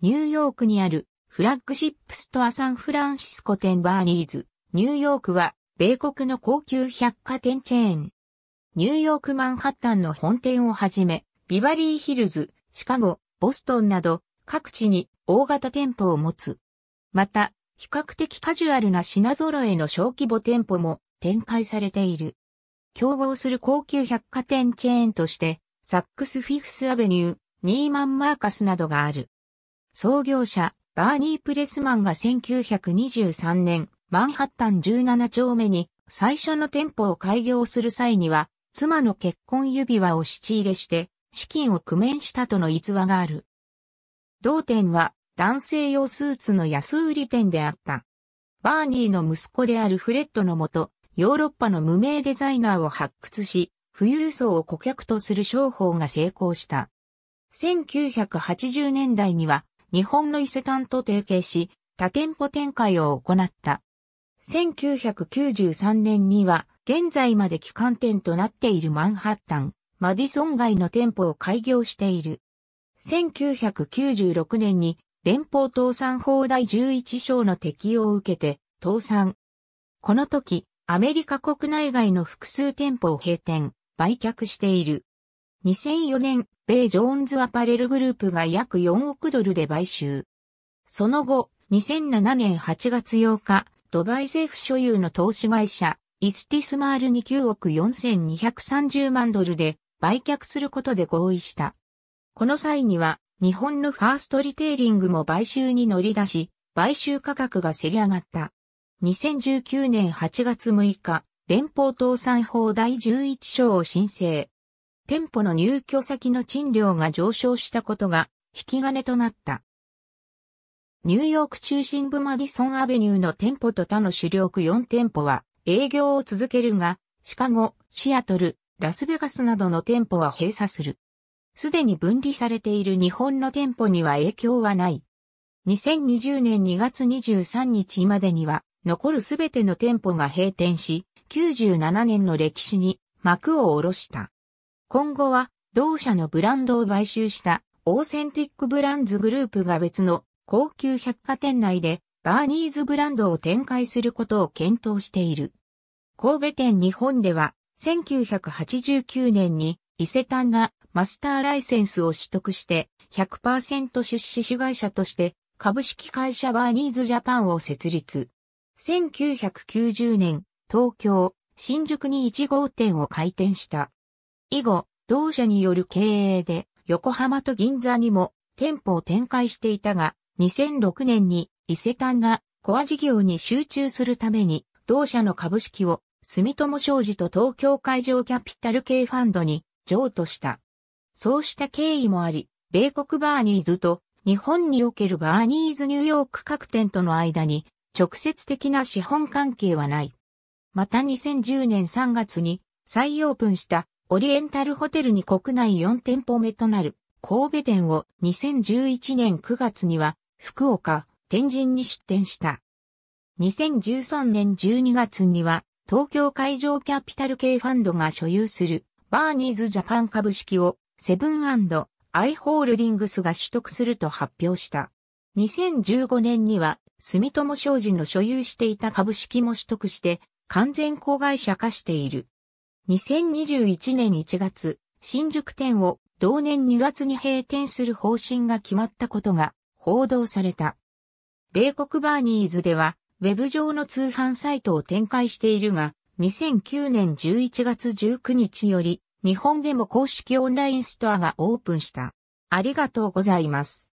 ニューヨークにあるフラッグシップストアサンフランシスコ店バーニーズ。ニューヨークは米国の高級百貨店チェーン。ニューヨークマンハッタンの本店をはじめ、ビバリーヒルズ、シカゴ、ボストンなど各地に大型店舗を持つ。また、比較的カジュアルな品揃えの小規模店舗も展開されている。競合する高級百貨店チェーンとして、サックスフィフスアベニュー、ニーマンマーカスなどがある。創業者、バーニー・プレスマンが1923年、マンハッタン17丁目に最初の店舗を開業する際には、妻の結婚指輪を仕入れして、資金を工面したとの逸話がある。同店は男性用スーツの安売り店であった。バーニーの息子であるフレッドのもと、ヨーロッパの無名デザイナーを発掘し、富裕層を顧客とする商法が成功した。1980年代には日本の伊勢丹と提携し、多店舗展開を行った。1993年には、現在まで旗艦店となっているマンハッタン、マディソン街の店舗を開業している。1996年に連邦倒産法第11章の適用を受けて倒産。この時、アメリカ国内外の複数店舗を閉店、売却している。2004年、米ジョーンズアパレルグループが約4億ドルで買収。その後、2007年8月8日、ドバイ政府所有の投資会社、イスティスマールに9億4230万ドルで売却することで合意した。この際には、日本のファーストリテイリングも買収に乗り出し、買収価格が競り上がった。2019年8月6日、連邦倒産法第11章を申請。店舗の入居先の賃料が上昇したことが引き金となった。ニューヨーク中心部マディソンアベニューの店舗と他の主力4店舗は営業を続けるが、シカゴ、シアトル、ラスベガスなどの店舗は閉鎖する。すでに分離されている日本の店舗には影響はない。2020年2月23日までには残るすべての店舗が閉店し、97年の歴史に幕を下ろした。今後は同社のブランドを買収したオーセンティックブランズグループが別の高級百貨店内でバーニーズブランドを展開することを検討している。神戸店日本では1989年に伊勢丹がマスターライセンスを取得して100%出資主会社として株式会社バーニーズジャパンを設立。1990年東京新宿に1号店を開店した。以後、同社による経営で横浜と銀座にも店舗を展開していたが、2006年に伊勢丹がコア事業に集中するために、同社の株式を住友商事と東京海上キャピタル系ファンドに譲渡した。そうした経緯もあり、米国バーニーズと日本におけるバーニーズニューヨーク各店との間に直接的な資本関係はない。また2010年3月に再オープンしたオリエンタルホテルに国内4店舗目となる神戸店を2011年9月には福岡、天神に出店した。2013年12月には東京海上キャピタル系ファンドが所有するバーニーズジャパン株式をセブンアイ・ホールディングスが取得すると発表した。2015年には住友商事の所有していた株式も取得して完全子会社化している。2021年1月、新宿店を同年2月に閉店する方針が決まったことが報道された。米国バーニーズでは、ウェブ上の通販サイトを展開しているが、2009年11月19日より、日本でも公式オンラインストアがオープンした。ありがとうございます。